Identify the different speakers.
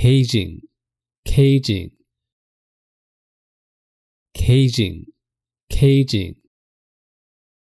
Speaker 1: caging, caging, caging, caging.